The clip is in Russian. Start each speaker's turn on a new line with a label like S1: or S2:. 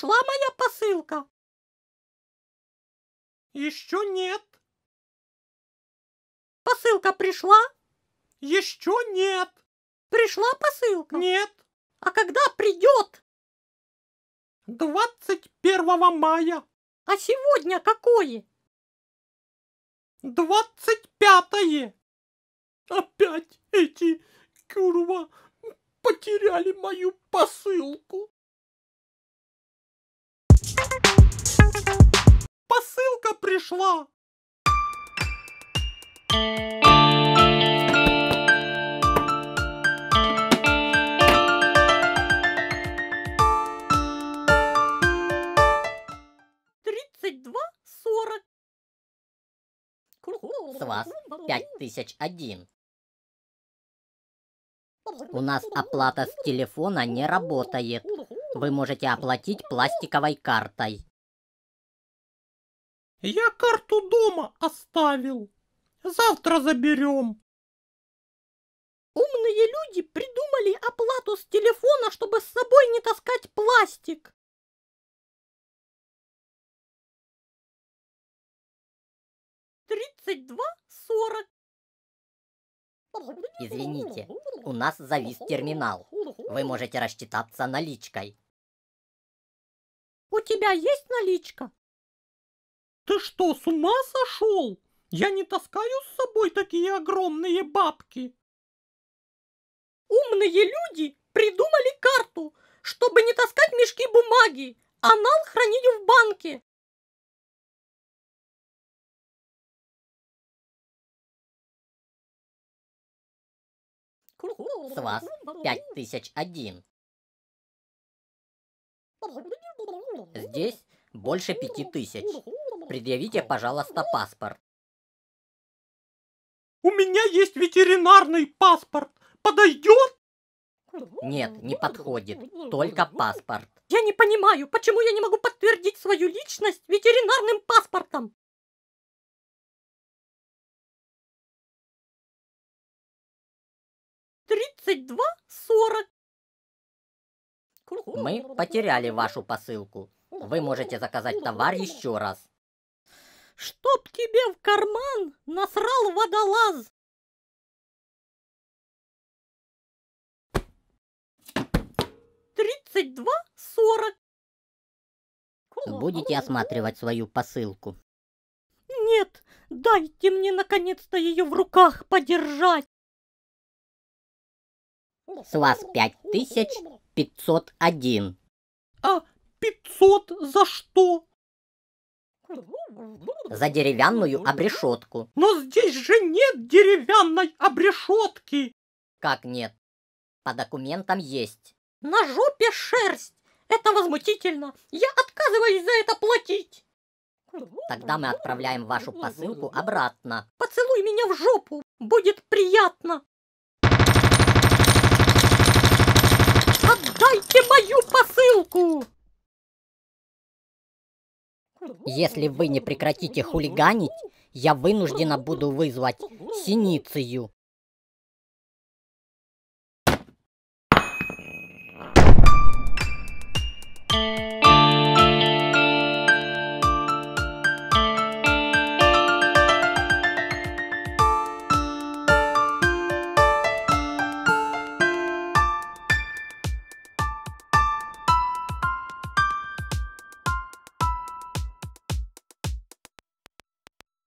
S1: пришла моя посылка? Еще нет. Посылка пришла? Еще нет. Пришла посылка? Нет. А когда придет? 21 мая. А сегодня какое? 25 Опять эти, курва, потеряли мою посылку. Посылка пришла! Тридцать два сорок. С вас пять
S2: тысяч один. У нас оплата с телефона не работает. Вы можете оплатить пластиковой
S1: картой. Я карту дома оставил. Завтра заберем. Умные люди придумали оплату с телефона, чтобы с собой не таскать пластик. Тридцать два сорок. Извините, у нас завис терминал. Вы
S2: можете рассчитаться наличкой.
S1: У тебя есть наличка? Ты что, с ума сошел? Я не таскаю с собой такие огромные бабки. Умные люди придумали карту, чтобы не таскать мешки бумаги, анал хранить в банке. С вас пять тысяч один. Здесь
S2: больше пяти тысяч. Предъявите, пожалуйста, паспорт.
S1: У меня есть ветеринарный паспорт. Подойдет? Нет,
S2: не подходит. Только паспорт.
S1: Я не понимаю, почему я не могу подтвердить свою личность ветеринарным паспортом? Тридцать два сорок. Мы
S2: потеряли вашу посылку. Вы можете заказать товар еще раз
S1: чтоб тебе в карман насрал водолаз. Тридцать два сорок.
S2: Будете осматривать свою посылку?
S1: Нет, дайте мне наконец-то ее в руках подержать.
S2: С вас пять тысяч пятьсот один.
S1: А пятьсот за что? за
S2: деревянную обрешетку.
S1: Но здесь же нет деревянной обрешетки. Как нет?
S2: По документам есть.
S1: На жопе шерсть. Это возмутительно. Я отказываюсь за это платить.
S2: Тогда мы отправляем вашу посылку обратно.
S1: Поцелуй меня в жопу. Будет приятно. Отдайте мою посылку!
S2: Если вы не прекратите хулиганить, я вынуждена буду вызвать Синицию